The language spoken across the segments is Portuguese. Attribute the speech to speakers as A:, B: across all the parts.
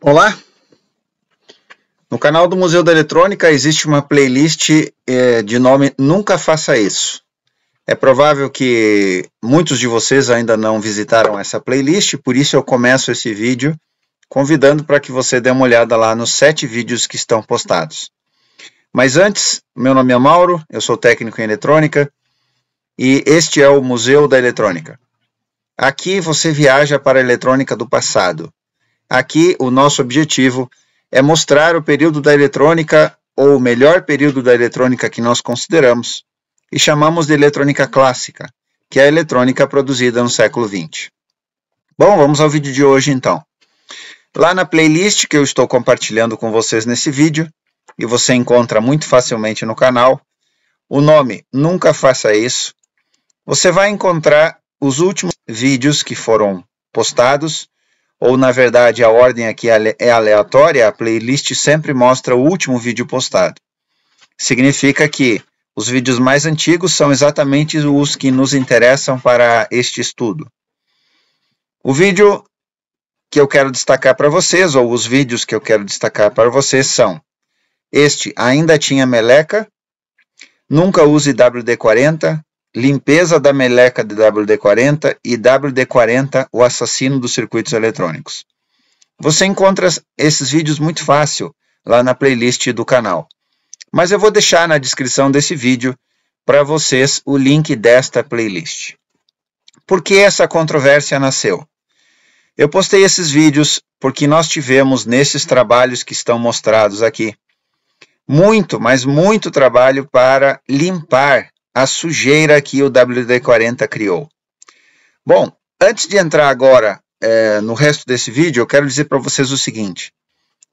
A: Olá! No canal do Museu da Eletrônica existe uma playlist é, de nome Nunca Faça Isso. É provável que muitos de vocês ainda não visitaram essa playlist, por isso eu começo esse vídeo convidando para que você dê uma olhada lá nos sete vídeos que estão postados. Mas antes, meu nome é Mauro, eu sou técnico em eletrônica e este é o Museu da Eletrônica. Aqui você viaja para a eletrônica do passado, Aqui, o nosso objetivo é mostrar o período da eletrônica, ou o melhor período da eletrônica que nós consideramos, e chamamos de eletrônica clássica, que é a eletrônica produzida no século XX. Bom, vamos ao vídeo de hoje então. Lá na playlist que eu estou compartilhando com vocês nesse vídeo, e você encontra muito facilmente no canal, o nome Nunca Faça Isso, você vai encontrar os últimos vídeos que foram postados ou na verdade a ordem aqui é, é aleatória, a playlist sempre mostra o último vídeo postado. Significa que os vídeos mais antigos são exatamente os que nos interessam para este estudo. O vídeo que eu quero destacar para vocês, ou os vídeos que eu quero destacar para vocês são este Ainda Tinha Meleca, Nunca Use WD-40, Limpeza da meleca de WD-40 e WD-40, o assassino dos circuitos eletrônicos. Você encontra esses vídeos muito fácil lá na playlist do canal. Mas eu vou deixar na descrição desse vídeo para vocês o link desta playlist. Por que essa controvérsia nasceu? Eu postei esses vídeos porque nós tivemos nesses trabalhos que estão mostrados aqui muito, mas muito trabalho para limpar a sujeira que o WD-40 criou. Bom, antes de entrar agora é, no resto desse vídeo, eu quero dizer para vocês o seguinte.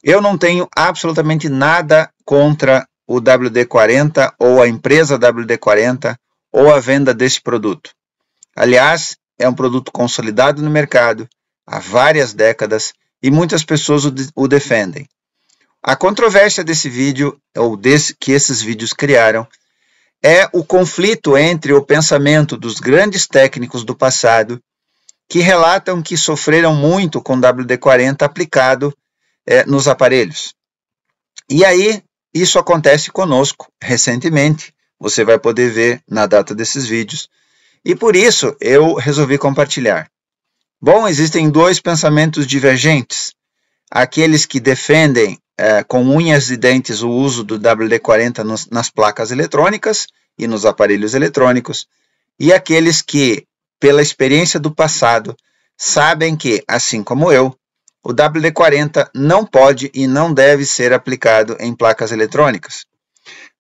A: Eu não tenho absolutamente nada contra o WD-40 ou a empresa WD-40 ou a venda desse produto. Aliás, é um produto consolidado no mercado há várias décadas e muitas pessoas o, de o defendem. A controvérsia desse vídeo, ou desse, que esses vídeos criaram, é o conflito entre o pensamento dos grandes técnicos do passado, que relatam que sofreram muito com WD-40 aplicado é, nos aparelhos. E aí, isso acontece conosco recentemente. Você vai poder ver na data desses vídeos. E por isso eu resolvi compartilhar. Bom, existem dois pensamentos divergentes: aqueles que defendem é, com unhas e dentes o uso do WD-40 nos, nas placas eletrônicas e nos aparelhos eletrônicos, e aqueles que, pela experiência do passado, sabem que, assim como eu, o WD-40 não pode e não deve ser aplicado em placas eletrônicas.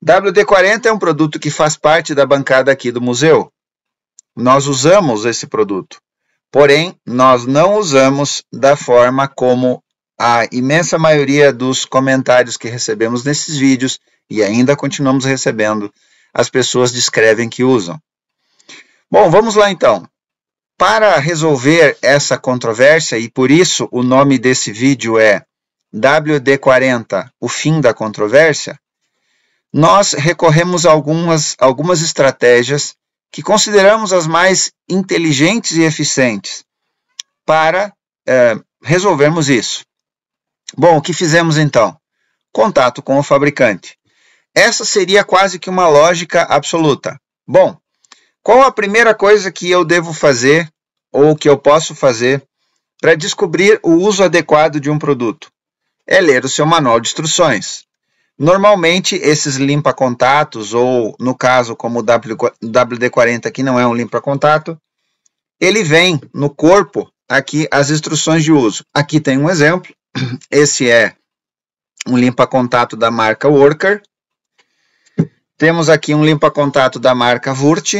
A: WD-40 é um produto que faz parte da bancada aqui do museu. Nós usamos esse produto, porém, nós não usamos da forma como a imensa maioria dos comentários que recebemos nesses vídeos e ainda continuamos recebendo, as pessoas descrevem que usam. Bom, vamos lá então. Para resolver essa controvérsia, e por isso o nome desse vídeo é WD40, o fim da controvérsia, nós recorremos a algumas, algumas estratégias que consideramos as mais inteligentes e eficientes para eh, resolvermos isso. Bom, o que fizemos então? Contato com o fabricante. Essa seria quase que uma lógica absoluta. Bom, qual a primeira coisa que eu devo fazer ou que eu posso fazer para descobrir o uso adequado de um produto? É ler o seu manual de instruções. Normalmente, esses limpa-contatos, ou no caso, como o WD-40, que não é um limpa-contato, ele vem no corpo aqui as instruções de uso. Aqui tem um exemplo. Esse é um limpa-contato da marca Worker. Temos aqui um limpa-contato da marca Vurt.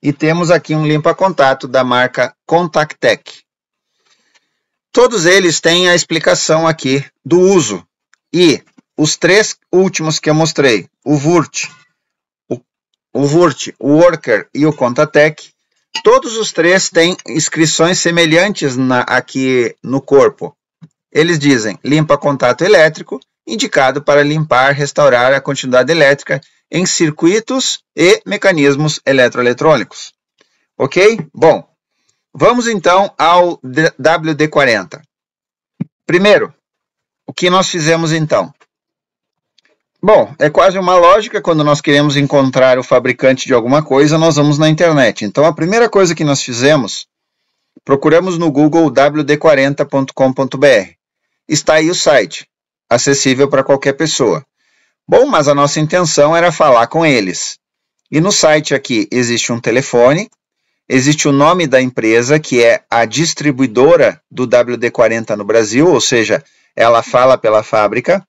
A: E temos aqui um limpa-contato da marca Contactec. Todos eles têm a explicação aqui do uso. E os três últimos que eu mostrei, o Vurt, o, o Vurt, o Worker e o Contatec, todos os três têm inscrições semelhantes na, aqui no corpo. Eles dizem limpa contato elétrico, indicado para limpar, restaurar a continuidade elétrica em circuitos e mecanismos eletroeletrônicos. Ok? Bom, vamos então ao WD-40. Primeiro, o que nós fizemos então? Bom, é quase uma lógica quando nós queremos encontrar o fabricante de alguma coisa, nós vamos na internet. Então a primeira coisa que nós fizemos, procuramos no Google wd40.com.br está aí o site, acessível para qualquer pessoa. Bom, mas a nossa intenção era falar com eles. E no site aqui existe um telefone, existe o nome da empresa, que é a distribuidora do WD-40 no Brasil, ou seja, ela fala pela fábrica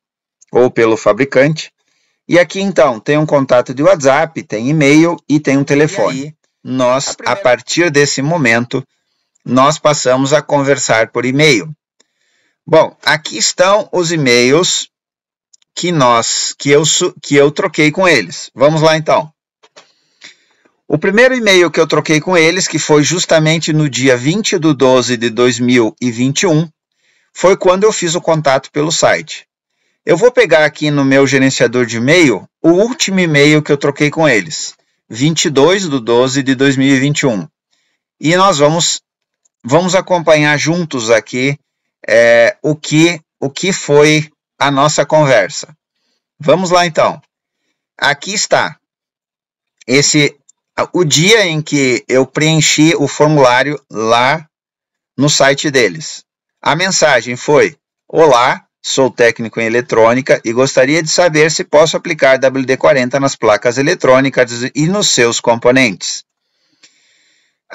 A: ou pelo fabricante. E aqui então tem um contato de WhatsApp, tem e-mail e tem um telefone. Aí, nós, a, primeira... a partir desse momento, nós passamos a conversar por e-mail. Bom, aqui estão os e-mails que nós que eu que eu troquei com eles. Vamos lá então. O primeiro e-mail que eu troquei com eles, que foi justamente no dia 20 de 12 de 2021, foi quando eu fiz o contato pelo site. Eu vou pegar aqui no meu gerenciador de e-mail o último e-mail que eu troquei com eles, 22 de 12 de 2021. E nós vamos, vamos acompanhar juntos aqui é, o, que, o que foi a nossa conversa. Vamos lá então. Aqui está esse o dia em que eu preenchi o formulário lá no site deles. A mensagem foi: Olá, sou técnico em eletrônica e gostaria de saber se posso aplicar WD-40 nas placas eletrônicas e nos seus componentes.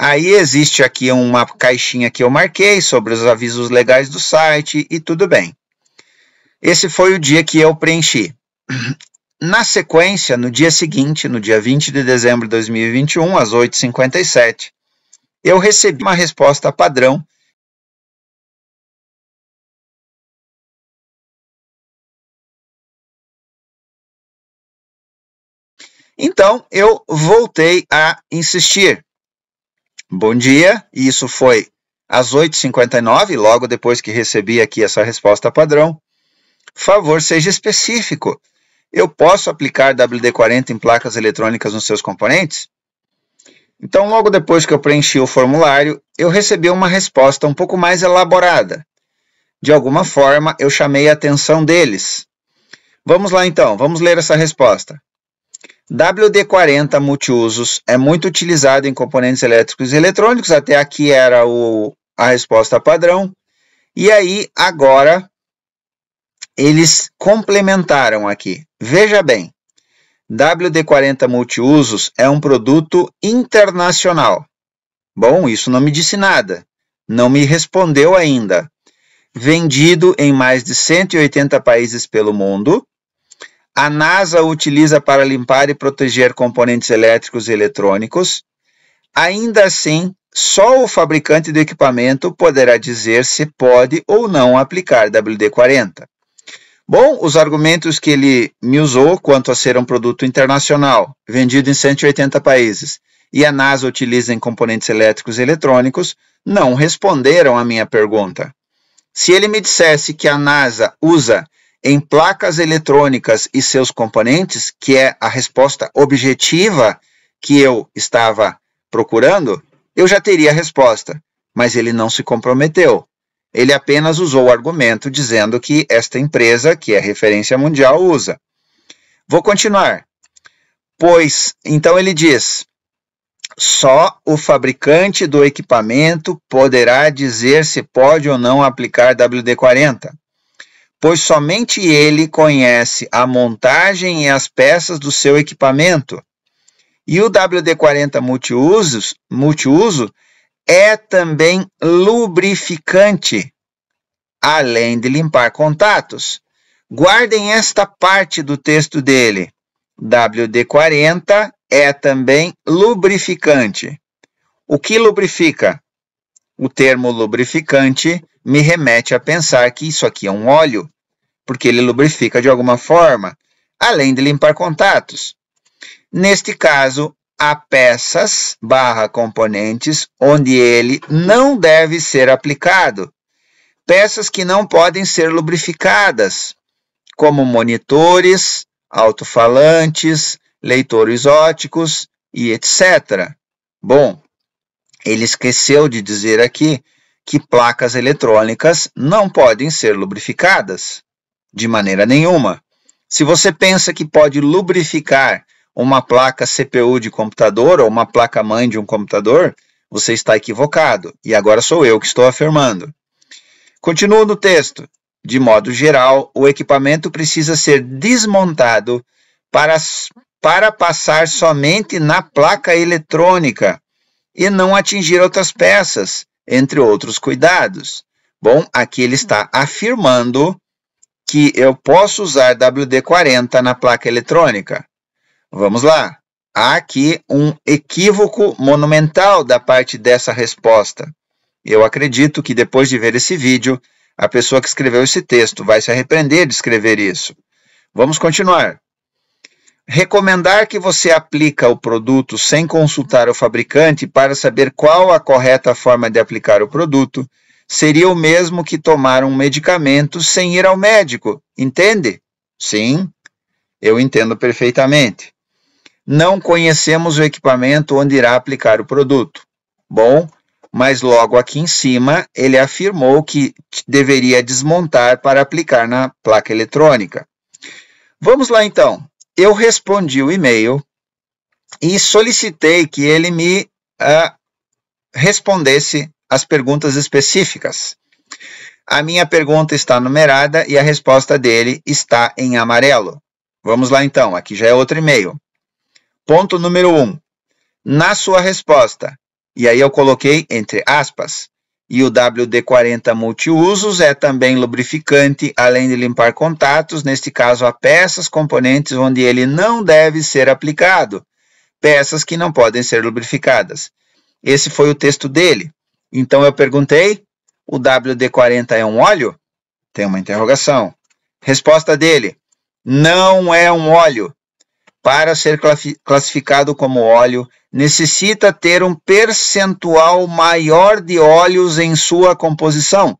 A: Aí existe aqui uma caixinha que eu marquei sobre os avisos legais do site e tudo bem. Esse foi o dia que eu preenchi. Na sequência, no dia seguinte, no dia 20 de dezembro de 2021, às 8h57, eu recebi uma resposta padrão Então eu voltei a insistir. Bom dia, isso foi às 8h59, logo depois que recebi aqui essa resposta padrão. Favor seja específico. Eu posso aplicar WD-40 em placas eletrônicas nos seus componentes? Então, logo depois que eu preenchi o formulário, eu recebi uma resposta um pouco mais elaborada. De alguma forma, eu chamei a atenção deles. Vamos lá então, vamos ler essa resposta. WD-40 multiusos é muito utilizado em componentes elétricos e eletrônicos, até aqui era o, a resposta padrão. E aí, agora, eles complementaram aqui. Veja bem, WD-40 multiusos é um produto internacional. Bom, isso não me disse nada, não me respondeu ainda. Vendido em mais de 180 países pelo mundo, a NASA utiliza para limpar e proteger componentes elétricos e eletrônicos, ainda assim, só o fabricante do equipamento poderá dizer se pode ou não aplicar WD-40. Bom, os argumentos que ele me usou quanto a ser um produto internacional, vendido em 180 países, e a NASA utiliza em componentes elétricos e eletrônicos, não responderam à minha pergunta. Se ele me dissesse que a NASA usa em placas eletrônicas e seus componentes, que é a resposta objetiva que eu estava procurando, eu já teria a resposta. Mas ele não se comprometeu. Ele apenas usou o argumento dizendo que esta empresa, que é referência mundial, usa. Vou continuar. Pois, então ele diz: só o fabricante do equipamento poderá dizer se pode ou não aplicar WD-40 pois somente ele conhece a montagem e as peças do seu equipamento. E o WD-40 multiusos, multiuso é também lubrificante, além de limpar contatos. Guardem esta parte do texto dele. WD-40 é também lubrificante. O que lubrifica? O termo lubrificante me remete a pensar que isso aqui é um óleo, porque ele lubrifica de alguma forma, além de limpar contatos. Neste caso, há peças barra componentes onde ele não deve ser aplicado. Peças que não podem ser lubrificadas, como monitores, alto-falantes, leitores óticos e etc. Bom, ele esqueceu de dizer aqui que placas eletrônicas não podem ser lubrificadas de maneira nenhuma. Se você pensa que pode lubrificar uma placa CPU de computador ou uma placa mãe de um computador, você está equivocado. E agora sou eu que estou afirmando. Continuo no texto. De modo geral, o equipamento precisa ser desmontado para, para passar somente na placa eletrônica e não atingir outras peças, entre outros cuidados. Bom, aqui ele está afirmando que eu posso usar WD-40 na placa eletrônica. Vamos lá. Há aqui um equívoco monumental da parte dessa resposta. Eu acredito que depois de ver esse vídeo, a pessoa que escreveu esse texto vai se arrepender de escrever isso. Vamos continuar. Recomendar que você aplica o produto sem consultar o fabricante para saber qual a correta forma de aplicar o produto seria o mesmo que tomar um medicamento sem ir ao médico, entende? Sim, eu entendo perfeitamente. Não conhecemos o equipamento onde irá aplicar o produto. Bom, mas logo aqui em cima ele afirmou que deveria desmontar para aplicar na placa eletrônica. Vamos lá então eu respondi o e-mail e solicitei que ele me uh, respondesse as perguntas específicas. A minha pergunta está numerada e a resposta dele está em amarelo. Vamos lá então, aqui já é outro e-mail. Ponto número 1. Um, na sua resposta, e aí eu coloquei entre aspas, e o WD-40 multiusos é também lubrificante, além de limpar contatos, neste caso a peças, componentes onde ele não deve ser aplicado, peças que não podem ser lubrificadas. Esse foi o texto dele. Então eu perguntei: o WD-40 é um óleo? Tem uma interrogação. Resposta dele: não é um óleo. Para ser classificado como óleo, necessita ter um percentual maior de óleos em sua composição,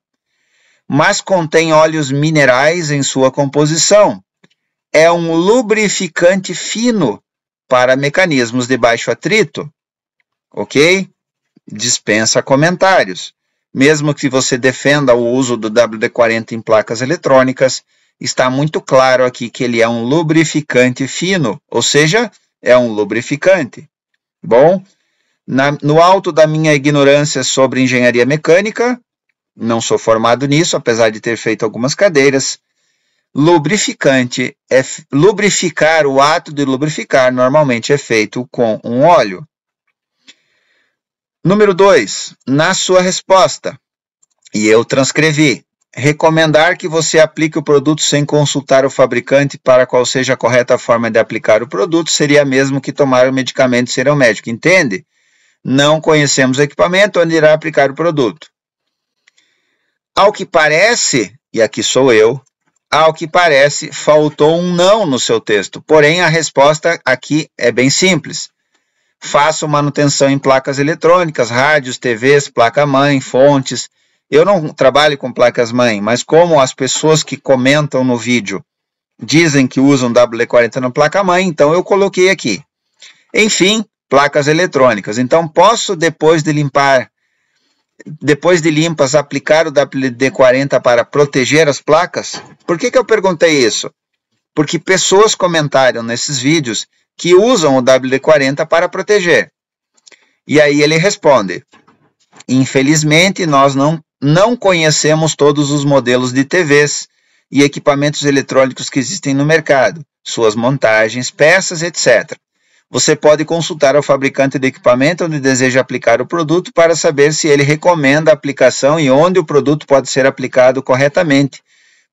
A: mas contém óleos minerais em sua composição. É um lubrificante fino para mecanismos de baixo atrito, ok? Dispensa comentários. Mesmo que você defenda o uso do WD-40 em placas eletrônicas, está muito claro aqui que ele é um lubrificante fino, ou seja, é um lubrificante. Bom, na, no alto da minha ignorância sobre engenharia mecânica, não sou formado nisso, apesar de ter feito algumas cadeiras. Lubrificante é lubrificar, o ato de lubrificar normalmente é feito com um óleo. Número 2, na sua resposta, e eu transcrevi recomendar que você aplique o produto sem consultar o fabricante para qual seja a correta forma de aplicar o produto seria mesmo que tomar o medicamento ser um médico, entende? Não conhecemos o equipamento onde irá aplicar o produto. Ao que parece, e aqui sou eu, ao que parece, faltou um não no seu texto, porém a resposta aqui é bem simples. Faça manutenção em placas eletrônicas, rádios, TVs, placa-mãe, fontes, eu não trabalho com placas mãe, mas como as pessoas que comentam no vídeo dizem que usam WD-40 na placa mãe, então eu coloquei aqui. Enfim, placas eletrônicas. Então posso depois de limpar depois de limpas aplicar o WD-40 para proteger as placas? Por que, que eu perguntei isso? Porque pessoas comentaram nesses vídeos que usam o WD-40 para proteger. E aí ele responde: Infelizmente, nós não não conhecemos todos os modelos de TVs e equipamentos eletrônicos que existem no mercado, suas montagens, peças, etc. Você pode consultar o fabricante do equipamento onde deseja aplicar o produto para saber se ele recomenda a aplicação e onde o produto pode ser aplicado corretamente,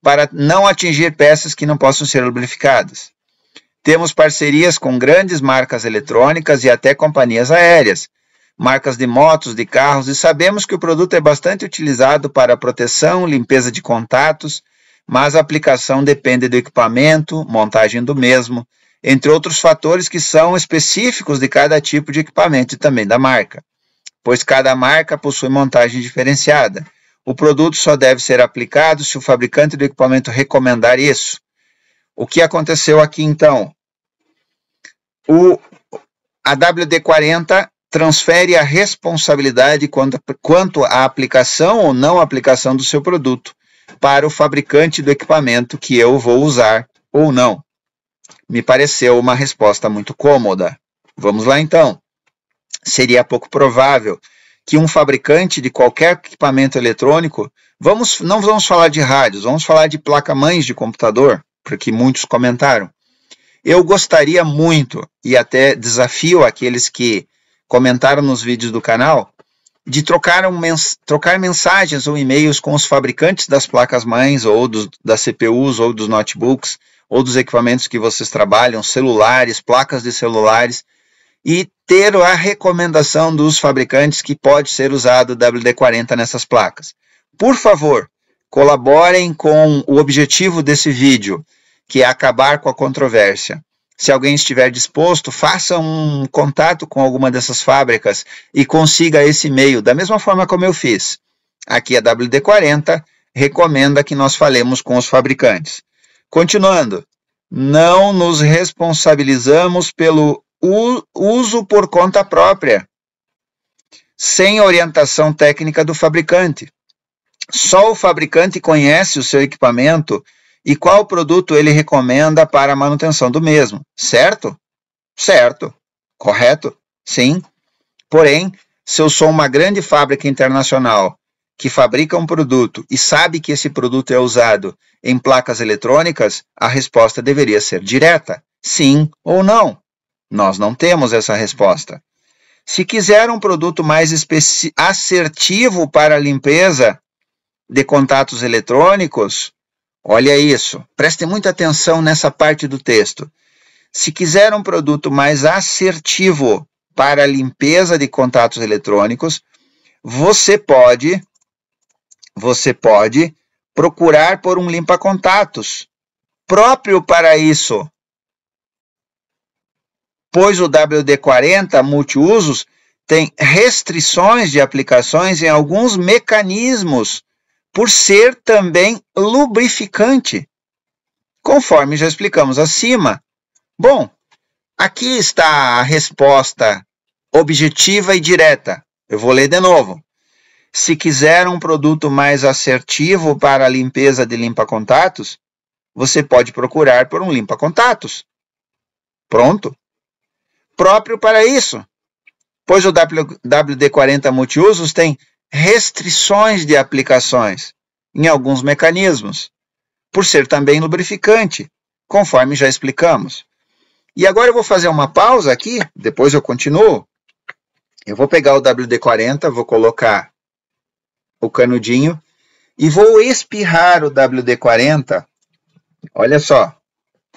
A: para não atingir peças que não possam ser lubrificadas. Temos parcerias com grandes marcas eletrônicas e até companhias aéreas, marcas de motos, de carros, e sabemos que o produto é bastante utilizado para proteção, limpeza de contatos, mas a aplicação depende do equipamento, montagem do mesmo, entre outros fatores que são específicos de cada tipo de equipamento e também da marca, pois cada marca possui montagem diferenciada. O produto só deve ser aplicado se o fabricante do equipamento recomendar isso. O que aconteceu aqui então? O, a WD-40 transfere a responsabilidade quanto, quanto à aplicação ou não aplicação do seu produto para o fabricante do equipamento que eu vou usar ou não. Me pareceu uma resposta muito cômoda. Vamos lá então. Seria pouco provável que um fabricante de qualquer equipamento eletrônico, vamos, não vamos falar de rádios, vamos falar de placa-mães de computador, porque muitos comentaram. Eu gostaria muito, e até desafio aqueles que comentaram nos vídeos do canal, de trocar, mens trocar mensagens ou e-mails com os fabricantes das placas-mães, ou dos, das CPUs, ou dos notebooks, ou dos equipamentos que vocês trabalham, celulares, placas de celulares, e ter a recomendação dos fabricantes que pode ser usado WD-40 nessas placas. Por favor, colaborem com o objetivo desse vídeo, que é acabar com a controvérsia. Se alguém estiver disposto, faça um contato com alguma dessas fábricas e consiga esse e-mail, da mesma forma como eu fiz. Aqui é a WD-40 recomenda que nós falemos com os fabricantes. Continuando, não nos responsabilizamos pelo uso por conta própria, sem orientação técnica do fabricante. Só o fabricante conhece o seu equipamento e qual produto ele recomenda para a manutenção do mesmo, certo? Certo. Correto? Sim. Porém, se eu sou uma grande fábrica internacional que fabrica um produto e sabe que esse produto é usado em placas eletrônicas, a resposta deveria ser direta: sim ou não. Nós não temos essa resposta. Se quiser um produto mais assertivo para a limpeza de contatos eletrônicos, Olha isso, prestem muita atenção nessa parte do texto. Se quiser um produto mais assertivo para limpeza de contatos eletrônicos, você pode você pode procurar por um limpa-contatos próprio para isso. Pois o WD-40 multiusos tem restrições de aplicações em alguns mecanismos por ser também lubrificante, conforme já explicamos acima. Bom, aqui está a resposta objetiva e direta. Eu vou ler de novo. Se quiser um produto mais assertivo para a limpeza de limpa-contatos, você pode procurar por um limpa-contatos. Pronto. Próprio para isso, pois o WD-40 multiusos tem restrições de aplicações em alguns mecanismos, por ser também lubrificante, conforme já explicamos. E agora eu vou fazer uma pausa aqui, depois eu continuo. Eu vou pegar o WD-40, vou colocar o canudinho e vou espirrar o WD-40. Olha só,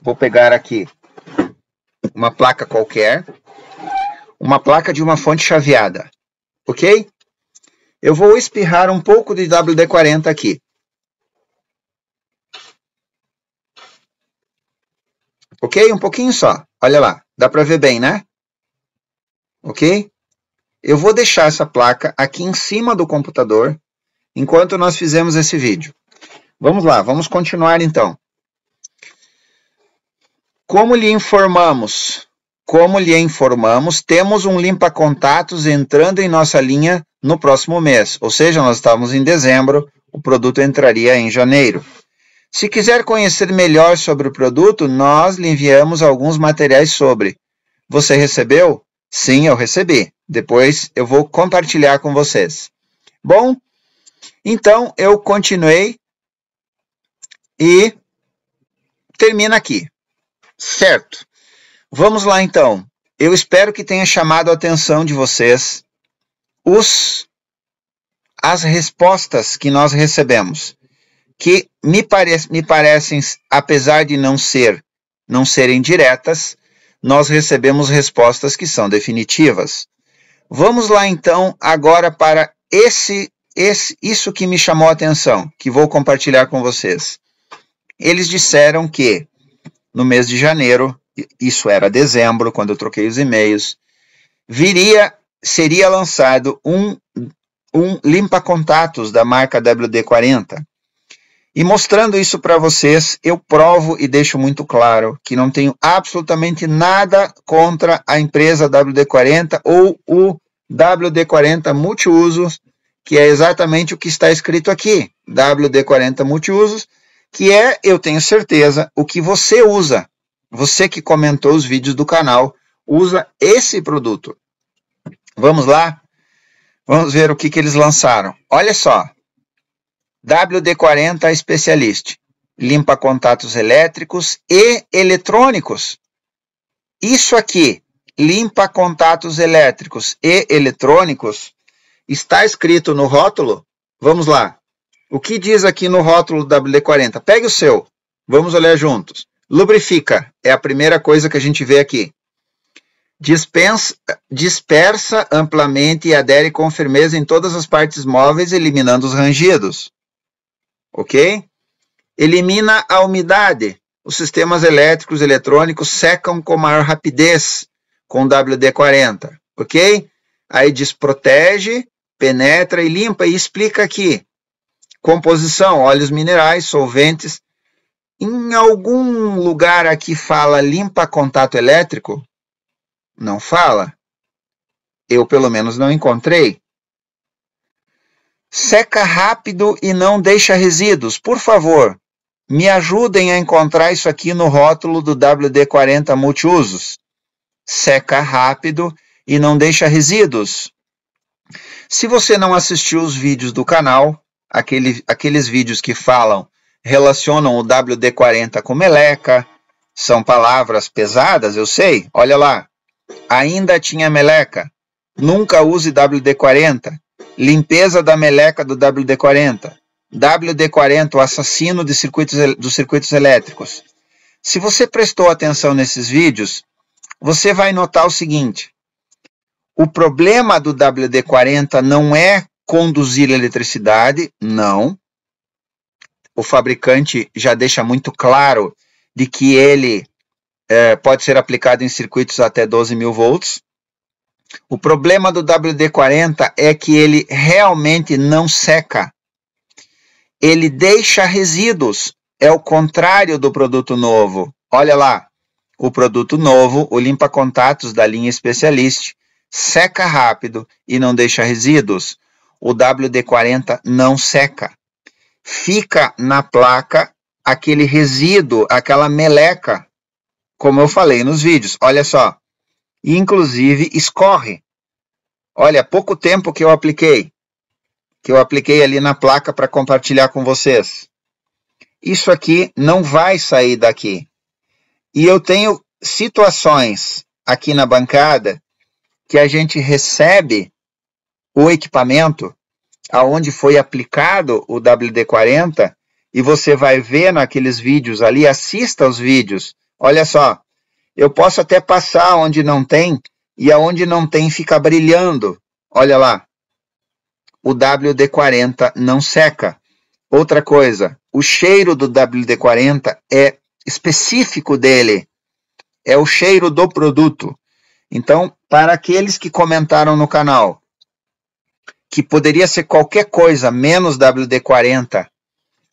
A: vou pegar aqui uma placa qualquer, uma placa de uma fonte chaveada, ok? Eu vou espirrar um pouco de WD-40 aqui. Ok? Um pouquinho só. Olha lá. Dá para ver bem, né? Ok? Eu vou deixar essa placa aqui em cima do computador enquanto nós fizemos esse vídeo. Vamos lá, vamos continuar então. Como lhe informamos, como lhe informamos, temos um limpa-contatos entrando em nossa linha no próximo mês, ou seja, nós estávamos em dezembro, o produto entraria em janeiro. Se quiser conhecer melhor sobre o produto, nós lhe enviamos alguns materiais sobre. Você recebeu? Sim, eu recebi. Depois eu vou compartilhar com vocês. Bom, então eu continuei e termina aqui. Certo. Vamos lá então. Eu espero que tenha chamado a atenção de vocês os as respostas que nós recebemos, que me, pare, me parecem, apesar de não ser não serem diretas, nós recebemos respostas que são definitivas. Vamos lá então agora para esse, esse isso que me chamou a atenção, que vou compartilhar com vocês. Eles disseram que no mês de janeiro, isso era dezembro, quando eu troquei os e-mails, viria seria lançado um, um limpa-contatos da marca WD-40. E mostrando isso para vocês, eu provo e deixo muito claro que não tenho absolutamente nada contra a empresa WD-40 ou o WD-40 multiusos, que é exatamente o que está escrito aqui, WD-40 multiusos, que é, eu tenho certeza, o que você usa. Você que comentou os vídeos do canal usa esse produto. Vamos lá? Vamos ver o que, que eles lançaram. Olha só. WD-40 Specialist. Limpa contatos elétricos e eletrônicos. Isso aqui, limpa contatos elétricos e eletrônicos, está escrito no rótulo. Vamos lá. O que diz aqui no rótulo WD-40? Pegue o seu. Vamos olhar juntos. Lubrifica é a primeira coisa que a gente vê aqui. Dispensa, dispersa amplamente e adere com firmeza em todas as partes móveis, eliminando os rangidos. Ok? Elimina a umidade. Os sistemas elétricos e eletrônicos secam com maior rapidez com WD-40. Ok? Aí diz protege, penetra e limpa. E explica aqui. Composição, óleos minerais, solventes. Em algum lugar aqui fala limpa contato elétrico? não fala. Eu, pelo menos, não encontrei. Seca rápido e não deixa resíduos. Por favor, me ajudem a encontrar isso aqui no rótulo do WD-40 Multiusos. Seca rápido e não deixa resíduos. Se você não assistiu os vídeos do canal, aquele, aqueles vídeos que falam, relacionam o WD-40 com meleca, são palavras pesadas, eu sei. Olha lá, Ainda tinha meleca. Nunca use WD-40. Limpeza da meleca do WD-40. WD-40, o assassino de circuitos, dos circuitos elétricos. Se você prestou atenção nesses vídeos, você vai notar o seguinte: o problema do WD-40 não é conduzir eletricidade, não. O fabricante já deixa muito claro de que ele é, pode ser aplicado em circuitos até 12 mil volts. O problema do WD-40 é que ele realmente não seca. Ele deixa resíduos. É o contrário do produto novo. Olha lá, o produto novo, o limpa-contatos da linha Specialist, seca rápido e não deixa resíduos. O WD-40 não seca. Fica na placa aquele resíduo, aquela meleca como eu falei nos vídeos. Olha só, inclusive escorre. Olha, pouco tempo que eu apliquei, que eu apliquei ali na placa para compartilhar com vocês. Isso aqui não vai sair daqui. E eu tenho situações aqui na bancada que a gente recebe o equipamento aonde foi aplicado o WD-40 e você vai ver naqueles vídeos ali, assista aos vídeos Olha só, eu posso até passar onde não tem, e aonde não tem fica brilhando. Olha lá, o WD-40 não seca. Outra coisa, o cheiro do WD-40 é específico dele, é o cheiro do produto. Então, para aqueles que comentaram no canal que poderia ser qualquer coisa menos WD-40,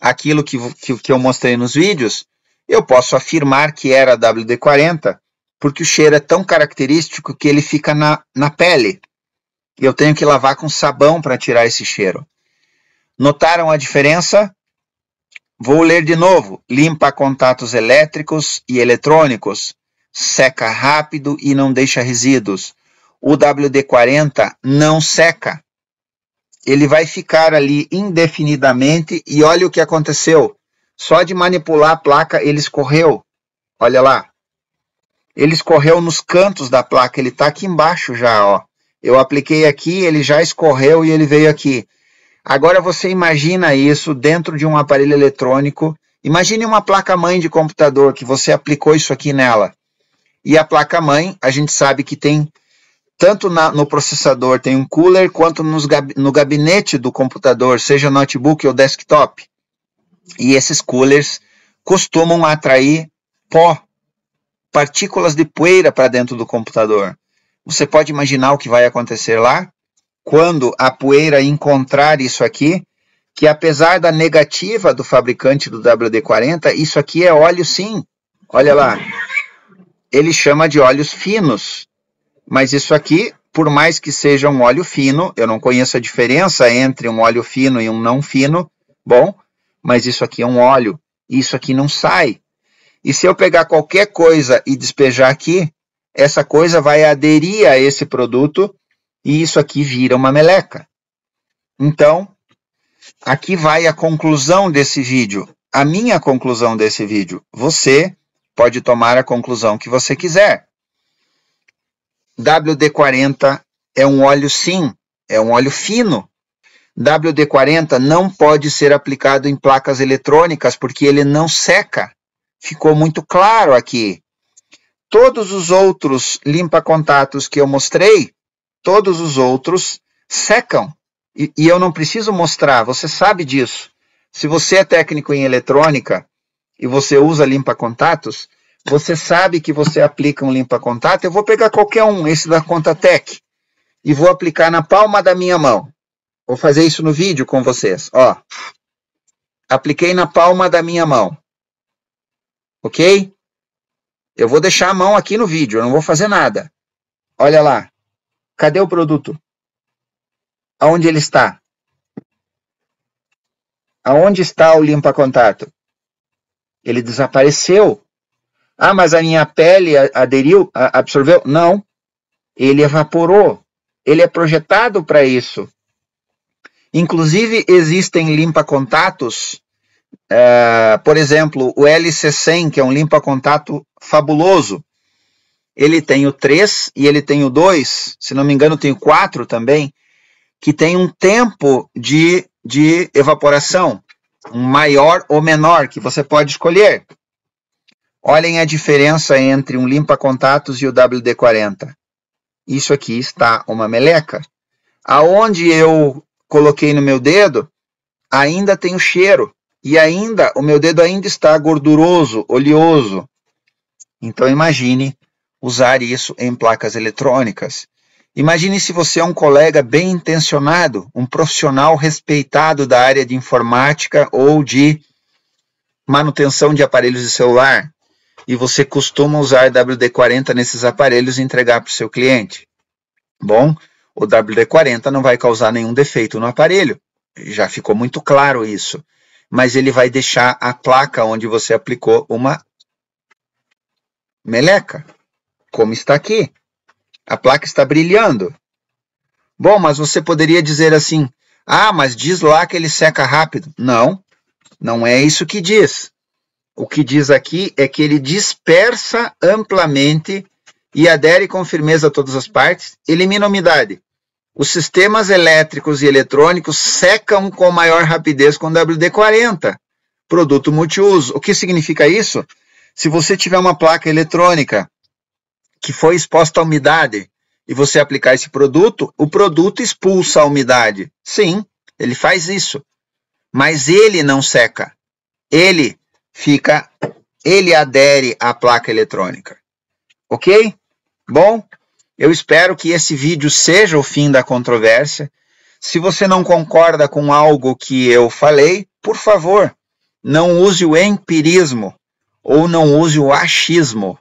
A: aquilo que, que, que eu mostrei nos vídeos, eu posso afirmar que era WD-40 porque o cheiro é tão característico que ele fica na, na pele. E eu tenho que lavar com sabão para tirar esse cheiro. Notaram a diferença? Vou ler de novo. Limpa contatos elétricos e eletrônicos. Seca rápido e não deixa resíduos. O WD-40 não seca. Ele vai ficar ali indefinidamente e olha o que aconteceu. Só de manipular a placa ele escorreu. Olha lá. Ele escorreu nos cantos da placa, ele está aqui embaixo já, ó. Eu apliquei aqui, ele já escorreu e ele veio aqui. Agora você imagina isso dentro de um aparelho eletrônico. Imagine uma placa-mãe de computador que você aplicou isso aqui nela. E a placa-mãe, a gente sabe que tem tanto na, no processador tem um cooler, quanto nos, no gabinete do computador, seja notebook ou desktop. E esses coolers costumam atrair pó, partículas de poeira para dentro do computador. Você pode imaginar o que vai acontecer lá? Quando a poeira encontrar isso aqui, que apesar da negativa do fabricante do WD-40, isso aqui é óleo sim. Olha lá. Ele chama de óleos finos. Mas isso aqui, por mais que seja um óleo fino, eu não conheço a diferença entre um óleo fino e um não fino. Bom, mas isso aqui é um óleo, isso aqui não sai. E se eu pegar qualquer coisa e despejar aqui, essa coisa vai aderir a esse produto e isso aqui vira uma meleca. Então, aqui vai a conclusão desse vídeo. A minha conclusão desse vídeo. Você pode tomar a conclusão que você quiser. WD-40 é um óleo sim, é um óleo fino, WD-40 não pode ser aplicado em placas eletrônicas porque ele não seca. Ficou muito claro aqui. Todos os outros limpa-contatos que eu mostrei, todos os outros secam. E, e, eu não preciso mostrar, você sabe disso. Se você é técnico em eletrônica e você usa limpa-contatos, você sabe que você aplica um limpa-contato. Eu vou pegar qualquer um, esse da Contatec, e vou aplicar na palma da minha mão. Vou fazer isso no vídeo com vocês. Ó, apliquei na palma da minha mão. Ok? Eu vou deixar a mão aqui no vídeo, eu não vou fazer nada. Olha lá. Cadê o produto? Aonde ele está? Aonde está o limpa-contato? Ele desapareceu. Ah, mas a minha pele aderiu, absorveu? Não. Ele evaporou. Ele é projetado para isso. Inclusive, existem limpa-contatos, uh, por exemplo, o LC100, que é um limpa-contato fabuloso. Ele tem o 3 e ele tem o 2, se não me engano, tem o 4 também, que tem um tempo de, de evaporação, um maior ou menor, que você pode escolher. Olhem a diferença entre um limpa-contatos e o WD-40. Isso aqui está uma meleca. Aonde eu coloquei no meu dedo, ainda tem o cheiro. E ainda, o meu dedo ainda está gorduroso, oleoso. Então imagine usar isso em placas eletrônicas. Imagine se você é um colega bem intencionado, um profissional respeitado da área de informática ou de manutenção de aparelhos de celular, e você costuma usar WD-40 nesses aparelhos e entregar para o seu cliente. Bom, o WD-40 não vai causar nenhum defeito no aparelho. Já ficou muito claro isso. Mas ele vai deixar a placa onde você aplicou uma meleca, como está aqui. A placa está brilhando. Bom, mas você poderia dizer assim: ah, mas diz lá que ele seca rápido. Não, não é isso que diz. O que diz aqui é que ele dispersa amplamente e adere com firmeza a todas as partes, elimina umidade. Os sistemas elétricos e eletrônicos secam com maior rapidez com WD-40, produto multiuso. O que significa isso? Se você tiver uma placa eletrônica que foi exposta à umidade e você aplicar esse produto, o produto expulsa a umidade. Sim, ele faz isso. Mas ele não seca. Ele fica, ele adere à placa eletrônica. Ok? Bom, eu espero que esse vídeo seja o fim da controvérsia. Se você não concorda com algo que eu falei, por favor, não use o empirismo ou não use o achismo.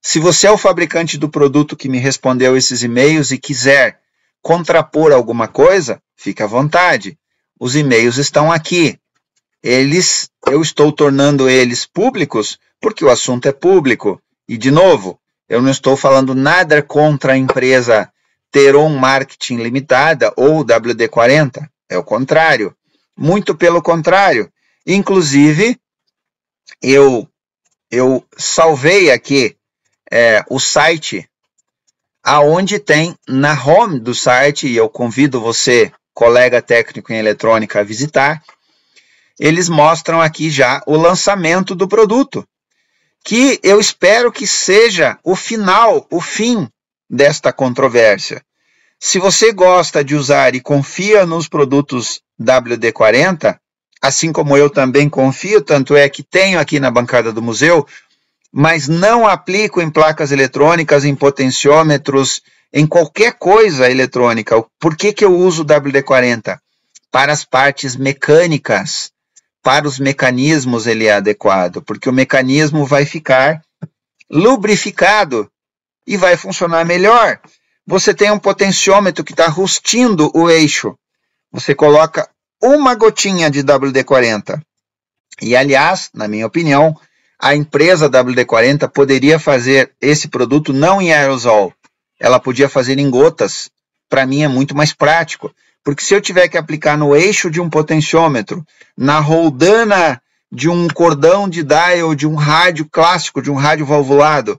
A: Se você é o fabricante do produto que me respondeu esses e-mails e quiser contrapor alguma coisa, fique à vontade. Os e-mails estão aqui. Eles, eu estou tornando eles públicos porque o assunto é público. E de novo, eu não estou falando nada contra a empresa Teron Marketing Limitada ou WD40. É o contrário. Muito pelo contrário. Inclusive, eu, eu salvei aqui é, o site aonde tem na home do site, e eu convido você, colega técnico em eletrônica, a visitar, eles mostram aqui já o lançamento do produto que eu espero que seja o final, o fim desta controvérsia. Se você gosta de usar e confia nos produtos WD-40, assim como eu também confio, tanto é que tenho aqui na bancada do museu, mas não aplico em placas eletrônicas, em potenciômetros, em qualquer coisa eletrônica. Por que, que eu uso WD-40? Para as partes mecânicas para os mecanismos ele é adequado, porque o mecanismo vai ficar lubrificado e vai funcionar melhor. Você tem um potenciômetro que está rustindo o eixo. Você coloca uma gotinha de WD-40. E, aliás, na minha opinião, a empresa WD-40 poderia fazer esse produto não em aerosol. Ela podia fazer em gotas. Para mim é muito mais prático. Porque se eu tiver que aplicar no eixo de um potenciômetro, na roldana de um cordão de dial, de um rádio clássico, de um rádio valvulado,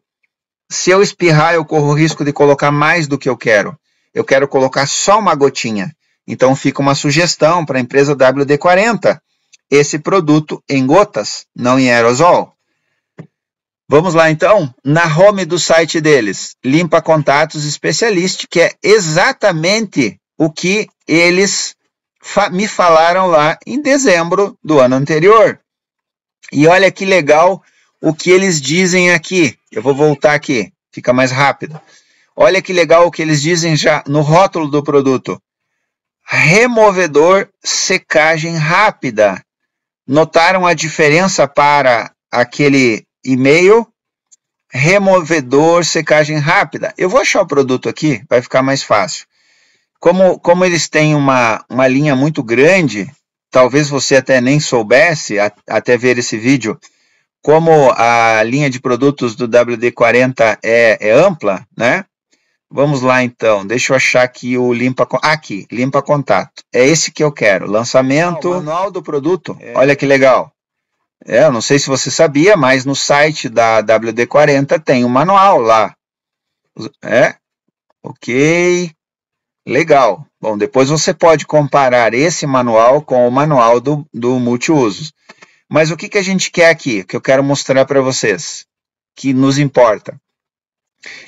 A: se eu espirrar, eu corro o risco de colocar mais do que eu quero. Eu quero colocar só uma gotinha. Então fica uma sugestão para a empresa WD-40. Esse produto em gotas, não em aerosol. Vamos lá então, na home do site deles, limpa contatos especialista, que é exatamente o que eles fa me falaram lá em dezembro do ano anterior. E olha que legal o que eles dizem aqui. Eu vou voltar aqui, fica mais rápido. Olha que legal o que eles dizem já no rótulo do produto. Removedor secagem rápida. Notaram a diferença para aquele e-mail? Removedor secagem rápida. Eu vou achar o produto aqui, vai ficar mais fácil como, como eles têm uma, uma linha muito grande, talvez você até nem soubesse, a, até ver esse vídeo, como a linha de produtos do WD-40 é, é, ampla, né? Vamos lá então, deixa eu achar aqui o limpa aqui, limpa contato. É esse que eu quero, lançamento, ah, manual do produto. É. Olha que legal. É, eu não sei se você sabia, mas no site da WD-40 tem um manual lá. É. OK. Legal. Bom, depois você pode comparar esse manual com o manual do, do multiusos. Mas o que, que a gente quer aqui, que eu quero mostrar para vocês, que nos importa?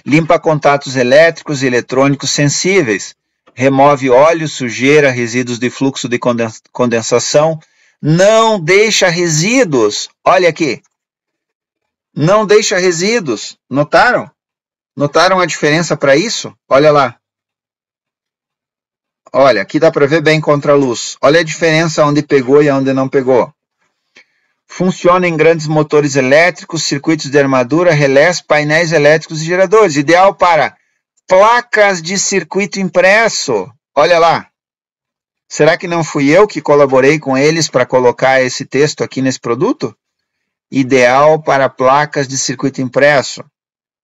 A: Limpa contatos elétricos e eletrônicos sensíveis, remove óleo, sujeira, resíduos de fluxo de condensação, não deixa resíduos. Olha aqui. Não deixa resíduos. Notaram? Notaram a diferença para isso? Olha lá. Olha, aqui dá para ver bem contra a luz. Olha a diferença onde pegou e onde não pegou. Funciona em grandes motores elétricos, circuitos de armadura, relés, painéis elétricos e geradores. Ideal para placas de circuito impresso. Olha lá. Será que não fui eu que colaborei com eles para colocar esse texto aqui nesse produto? Ideal para placas de circuito impresso.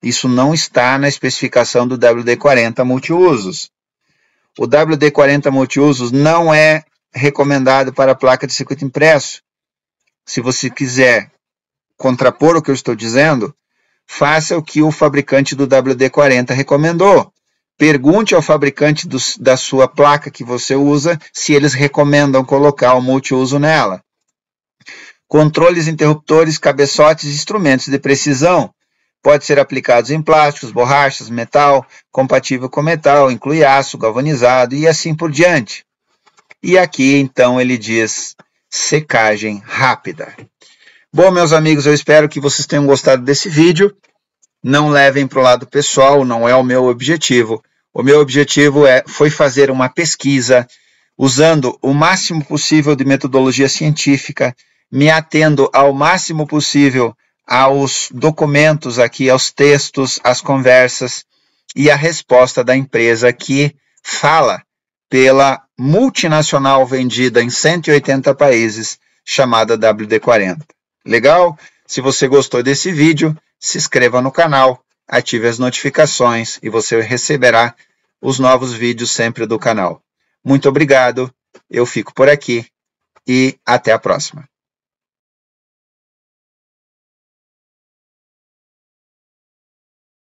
A: Isso não está na especificação do WD-40 multiusos. O WD-40 multiusos não é recomendado para a placa de circuito impresso. Se você quiser contrapor o que eu estou dizendo, faça o que o fabricante do WD-40 recomendou. Pergunte ao fabricante do, da sua placa que você usa se eles recomendam colocar o multiuso nela. Controles interruptores, cabeçotes e instrumentos de precisão. Pode ser aplicados em plásticos, borrachas, metal, compatível com metal, inclui aço galvanizado e assim por diante. E aqui então ele diz secagem rápida. Bom, meus amigos, eu espero que vocês tenham gostado desse vídeo. Não levem para o lado pessoal, não é o meu objetivo. O meu objetivo é, foi fazer uma pesquisa usando o máximo possível de metodologia científica, me atendo ao máximo possível aos documentos aqui, aos textos, às conversas e a resposta da empresa que fala pela multinacional vendida em 180 países, chamada WD40. Legal? Se você gostou desse vídeo, se inscreva no canal, ative as notificações e você receberá os novos vídeos sempre do canal. Muito obrigado, eu fico por aqui e até a próxima.